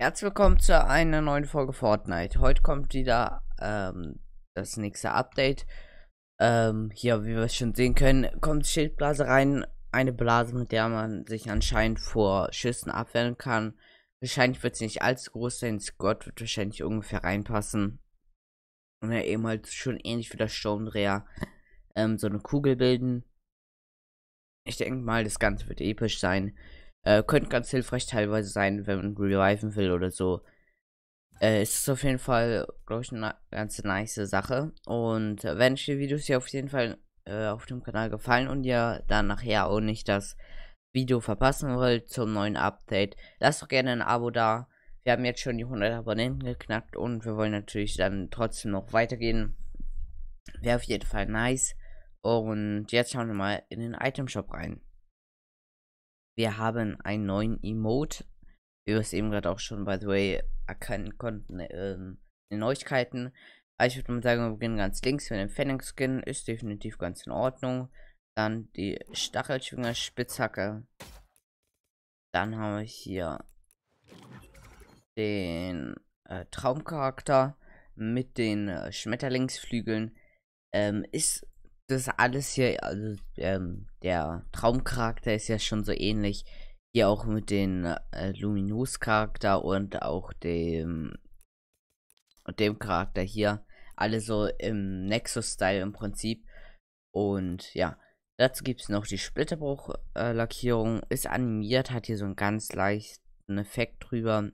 Herzlich willkommen zu einer neuen Folge Fortnite. Heute kommt wieder ähm, das nächste Update. Ähm, hier, wie wir es schon sehen können, kommt Schildblase rein. Eine Blase, mit der man sich anscheinend vor Schüssen abwehren kann. Wahrscheinlich wird es nicht allzu groß sein. Squad wird wahrscheinlich ungefähr reinpassen. Und ja, eben halt schon ähnlich wie das Sturmdreher. Ähm, so eine Kugel bilden. Ich denke mal, das Ganze wird episch sein. Äh, könnte ganz hilfreich teilweise sein, wenn man reviven will oder so. Äh, ist auf jeden Fall, glaube ich, eine ganz nice Sache. Und äh, wenn euch die Videos hier auf jeden Fall äh, auf dem Kanal gefallen und ihr dann nachher auch nicht das Video verpassen wollt zum neuen Update, lasst doch gerne ein Abo da. Wir haben jetzt schon die 100 Abonnenten geknackt und wir wollen natürlich dann trotzdem noch weitergehen. Wäre auf jeden Fall nice. Und jetzt schauen wir mal in den Item Shop rein. Wir haben einen neuen Emote. Wie wir es eben gerade auch schon, by the way, erkennen konnten. Ähm, Neuigkeiten. Aber ich würde mal sagen, wir beginnen ganz links mit dem Fennec-Skin. Ist definitiv ganz in Ordnung. Dann die Stachelschwinger-Spitzhacke. Dann haben wir hier den äh, Traumcharakter mit den äh, Schmetterlingsflügeln. Ähm, ist das alles hier, also ähm, der Traumcharakter ist ja schon so ähnlich. Hier auch mit dem äh, Luminous-Charakter und auch dem, dem Charakter hier. Alle so im Nexus-Style im Prinzip. Und ja, dazu gibt es noch die Splitterbruch-Lackierung. Äh, ist animiert, hat hier so einen ganz leichten Effekt drüber.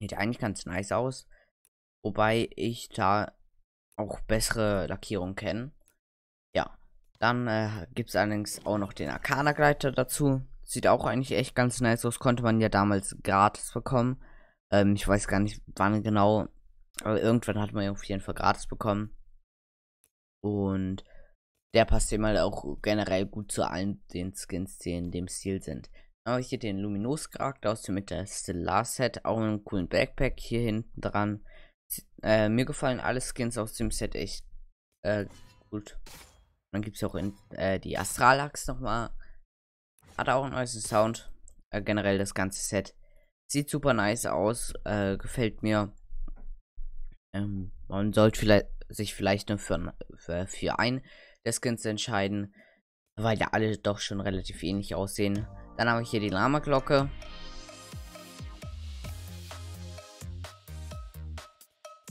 Sieht eigentlich ganz nice aus. Wobei ich da auch bessere Lackierungen kenne. Dann äh, gibt es allerdings auch noch den Arcana-Gleiter dazu. Sieht auch eigentlich echt ganz nice aus. Konnte man ja damals gratis bekommen. Ähm, ich weiß gar nicht, wann genau. Aber irgendwann hat man ihn auf jeden Fall gratis bekommen. Und der passt dem halt auch generell gut zu allen den Skins, die in dem Stil sind. Dann habe ich hier den Luminos-Charakter aus dem mit der Stellar Set, auch einen coolen Backpack hier hinten dran. Äh, mir gefallen alle Skins aus dem Set echt äh, gut. Dann gibt es auch in, äh, die Astralax nochmal. Hat auch einen neuesten Sound. Äh, generell das ganze Set. Sieht super nice aus. Äh, gefällt mir. Ähm, man sollte vielleicht, sich vielleicht nur für, für, für einen der Skins entscheiden. Weil ja alle doch schon relativ ähnlich aussehen. Dann habe ich hier die Lama-Glocke.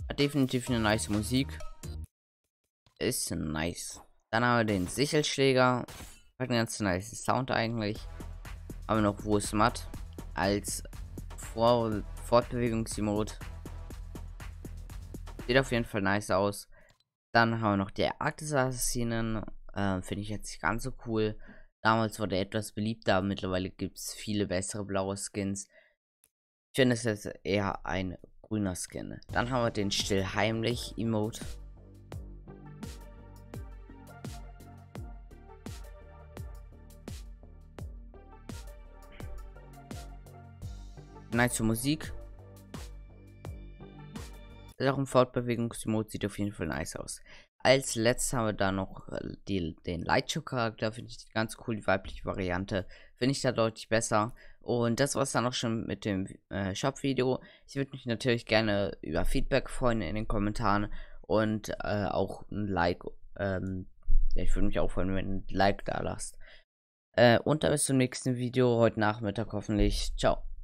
Hat Definitiv eine nice Musik. Ist nice. Dann haben wir den Sichelschläger. Hat einen ganz nice Sound eigentlich. Haben wir noch Wurstmatt als Vor Fortbewegungsmod. Sieht auf jeden Fall nice aus. Dann haben wir noch der Arktis-Assassinen. Äh, Finde ich jetzt nicht ganz so cool. Damals wurde er etwas beliebter, mittlerweile gibt es viele bessere blaue Skins. Ich finde es jetzt eher ein grüner Skin. Dann haben wir den Stillheimlich-Emote. Nein zur Musik. Darum Fortbewegungsmod sieht auf jeden Fall nice aus. Als letztes haben wir da noch äh, die, den Lightshow-Charakter, finde ich ganz cool, die weibliche Variante. Finde ich da deutlich besser. Und das war es dann auch schon mit dem äh, Shop-Video. Ich würde mich natürlich gerne über Feedback freuen in den Kommentaren und äh, auch ein Like. Ähm, ich würde mich auch freuen, wenn ihr ein Like da lasst. Äh, und dann bis zum nächsten Video, heute Nachmittag hoffentlich. Ciao.